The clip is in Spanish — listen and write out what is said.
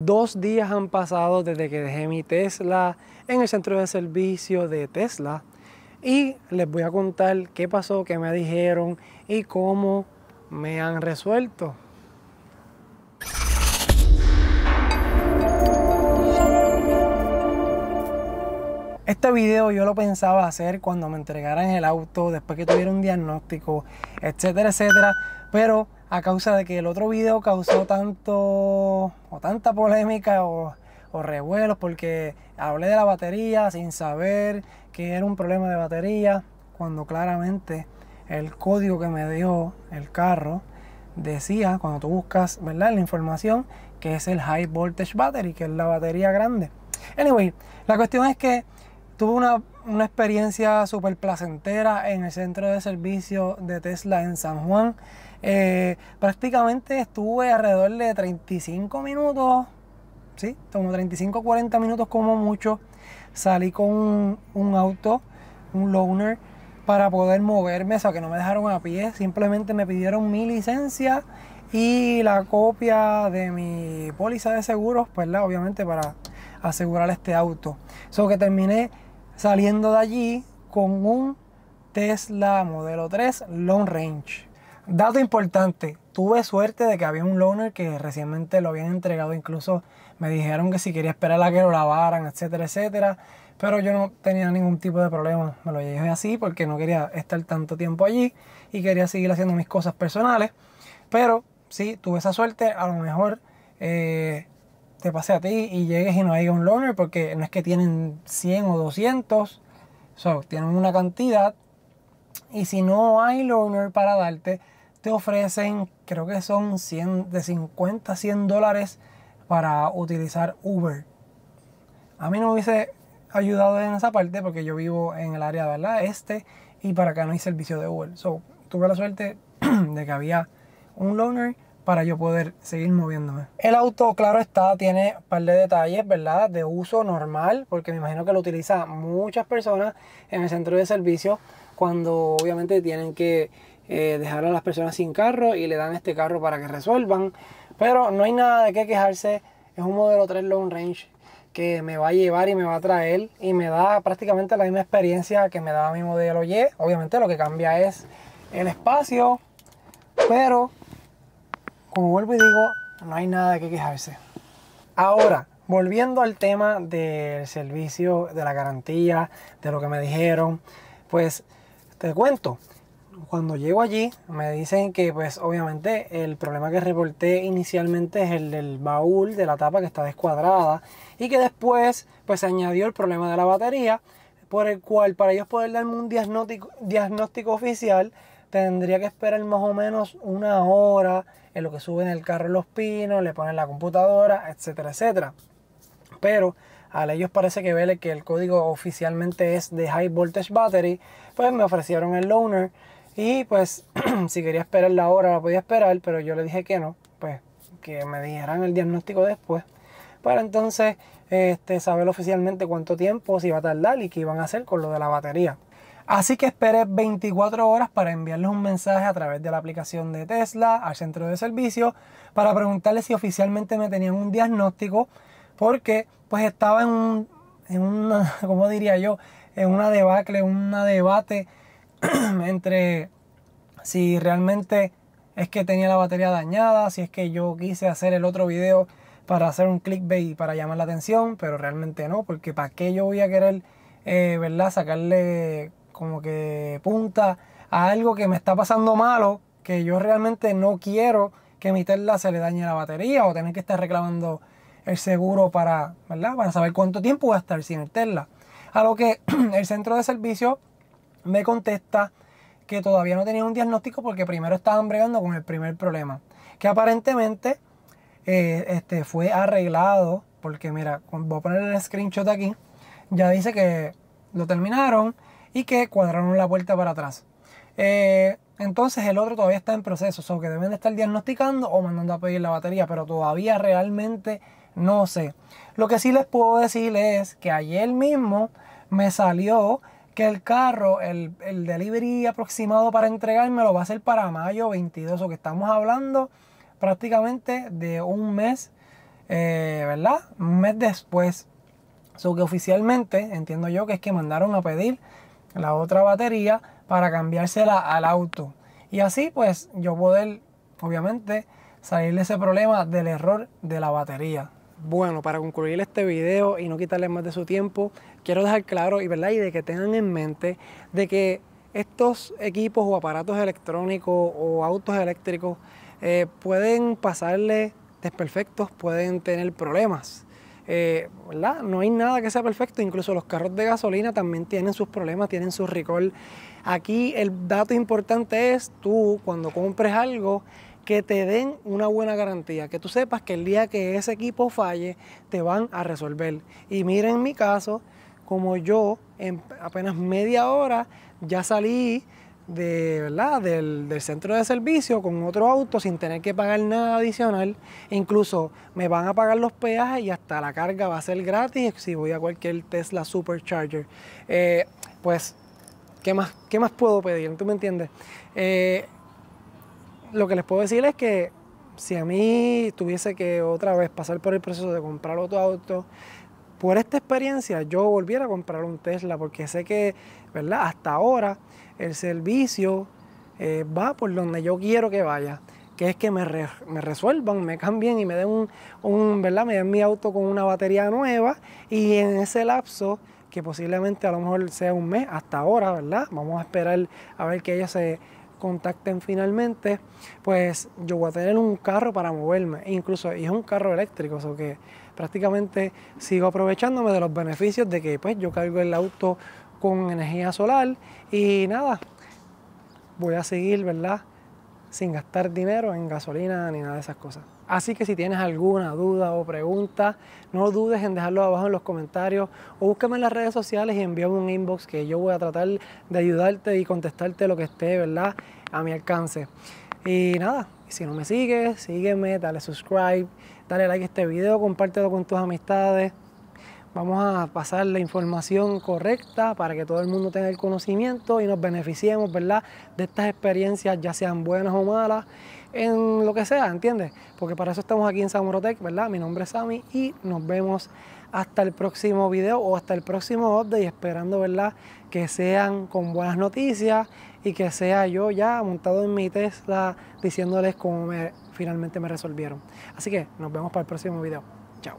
Dos días han pasado desde que dejé mi Tesla en el centro de servicio de Tesla y les voy a contar qué pasó, qué me dijeron y cómo me han resuelto. Este video yo lo pensaba hacer cuando me entregaran el auto, después que tuviera un diagnóstico, etcétera, etcétera, pero a causa de que el otro video causó tanto o tanta polémica o, revuelos porque hablé de la batería sin saber que era un problema de batería cuando claramente el código que me dio el carro decía cuando tú buscas ¿verdad? la información que es el high voltage battery que es la batería grande anyway la cuestión es que tuve una, una experiencia súper placentera en el centro de servicio de Tesla en San Juan eh, prácticamente estuve alrededor de 35 minutos, ¿sí? Como 35, 40 minutos como mucho. Salí con un, auto, un loaner, para poder moverme, o sea, que no me dejaron a pie. Simplemente me pidieron mi licencia y la copia de mi póliza de seguros, pues la, Obviamente para asegurar este auto. Eso que terminé saliendo de allí con un Tesla modelo 3 Long Range. Dato importante, tuve suerte de que había un loaner que recientemente lo habían entregado, incluso me dijeron que si quería esperar a que lo lavaran, etcétera, etcétera, pero yo no tenía ningún tipo de problema, me lo llevé así porque no quería estar tanto tiempo allí y quería seguir haciendo mis cosas personales, pero sí, tuve esa suerte, a lo mejor eh, te pasé a ti y llegues y no hay un loner porque no es que tienen 100 o 200, so, tienen una cantidad y si no hay loaner para darte, te ofrecen, creo que son de 50 a 100 dólares para utilizar Uber. A mí no me hubiese ayudado en esa parte porque yo vivo en el área ¿verdad? este y para acá no hay servicio de Uber. So, tuve la suerte de que había un loaner para yo poder seguir moviéndome. El auto, claro está, tiene un par de detalles, ¿verdad? De uso normal, porque me imagino que lo utilizan muchas personas en el centro de servicio cuando obviamente tienen que eh, dejar a las personas sin carro y le dan este carro para que resuelvan. Pero no hay nada de qué quejarse, es un modelo 3 long range que me va a llevar y me va a traer y me da prácticamente la misma experiencia que me daba mi modelo Y. Obviamente lo que cambia es el espacio, pero como vuelvo y digo, no hay nada de qué quejarse. Ahora, volviendo al tema del servicio, de la garantía, de lo que me dijeron, pues te cuento cuando llego allí me dicen que pues obviamente el problema que reporté inicialmente es el del baúl de la tapa que está descuadrada y que después pues se añadió el problema de la batería por el cual para ellos poder darme un diagnóstico, diagnóstico oficial tendría que esperar más o menos una hora en lo que suben el carro los pinos, le ponen la computadora, etcétera, etcétera. Pero a ellos parece que vele que el código oficialmente es de High Voltage Battery, pues me ofrecieron el loaner y pues si quería esperar la hora la podía esperar, pero yo le dije que no, pues que me dijeran el diagnóstico después. Para entonces este, saber oficialmente cuánto tiempo se iba a tardar y qué iban a hacer con lo de la batería. Así que esperé 24 horas para enviarles un mensaje a través de la aplicación de Tesla al centro de servicio para preguntarles si oficialmente me tenían un diagnóstico porque pues estaba en, un, en una, ¿cómo diría yo? En una debacle, un debate entre si realmente es que tenía la batería dañada, si es que yo quise hacer el otro video para hacer un clickbait y para llamar la atención, pero realmente no, porque para qué yo voy a querer, eh, ¿verdad? Sacarle como que punta a algo que me está pasando malo, que yo realmente no quiero que mi Tesla se le dañe la batería o tener que estar reclamando el seguro para, ¿verdad? Para saber cuánto tiempo voy a estar sin el Tesla. A lo que el centro de servicio me contesta que todavía no tenía un diagnóstico porque primero estaban bregando con el primer problema, que aparentemente eh, este, fue arreglado, porque mira, voy a poner el screenshot aquí, ya dice que lo terminaron y que cuadraron la vuelta para atrás. Eh, entonces el otro todavía está en proceso, o que deben de estar diagnosticando o mandando a pedir la batería, pero todavía realmente no sé. Lo que sí les puedo decir es que ayer mismo me salió que el carro, el, el delivery aproximado para entregarme lo va a ser para mayo 22, o que estamos hablando prácticamente de un mes, eh, ¿verdad? Un mes después. So que oficialmente entiendo yo que es que mandaron a pedir la otra batería para cambiársela al auto. Y así pues yo poder, obviamente, salir de ese problema del error de la batería. Bueno, para concluir este video y no quitarles más de su tiempo, quiero dejar claro y, de que tengan en mente de que estos equipos o aparatos electrónicos o autos eléctricos eh, pueden pasarle desperfectos, pueden tener problemas. Eh, no hay nada que sea perfecto, incluso los carros de gasolina también tienen sus problemas, tienen su recall. Aquí el dato importante es tú cuando compres algo, que te den una buena garantía, que tú sepas que el día que ese equipo falle, te van a resolver. Y miren mi caso, como yo en apenas media hora ya salí de, ¿verdad? Del, centro de servicio con otro auto sin tener que pagar nada adicional. Incluso me van a pagar los peajes y hasta la carga va a ser gratis si voy a cualquier Tesla Supercharger. Eh, pues, ¿qué más, ¿qué más puedo pedir? ¿Tú me entiendes? Eh, lo que les puedo decir es que si a mí tuviese que otra vez pasar por el proceso de comprar otro auto, por esta experiencia yo volviera a comprar un Tesla porque sé que, ¿verdad? Hasta ahora el servicio eh, va por donde yo quiero que vaya, que es que me, resuelvan, me cambien y me den un, ¿verdad? Me den mi auto con una batería nueva y en ese lapso que posiblemente a lo mejor sea un mes hasta ahora, ¿verdad? Vamos a esperar a ver que ellos se contacten finalmente, pues yo voy a tener un carro para moverme, e incluso es un carro eléctrico, o que prácticamente sigo aprovechándome de los beneficios de que pues yo cargo el auto con energía solar y nada, voy a seguir, ¿verdad? Sin gastar dinero en gasolina ni nada de esas cosas. Así que si tienes alguna duda o pregunta, no dudes en dejarlo abajo en los comentarios o búscame en las redes sociales y envíame un inbox que yo voy a tratar de ayudarte y contestarte lo que esté, ¿verdad? A mi alcance. Y nada, si no me sigues, sígueme, dale subscribe, dale like a este video, compártelo con tus amistades. Vamos a pasar la información correcta para que todo el mundo tenga el conocimiento y nos beneficiemos, ¿verdad? De estas experiencias, ya sean buenas o malas en lo que sea, ¿entiendes? Porque para eso estamos aquí en Samurotech, ¿verdad? Mi nombre es Sammy y nos vemos hasta el próximo video o hasta el próximo update, esperando, ¿verdad? Que sean con buenas noticias y que sea yo ya montado en mi Tesla diciéndoles cómo me, finalmente me resolvieron. Así que nos vemos para el próximo video. Chao.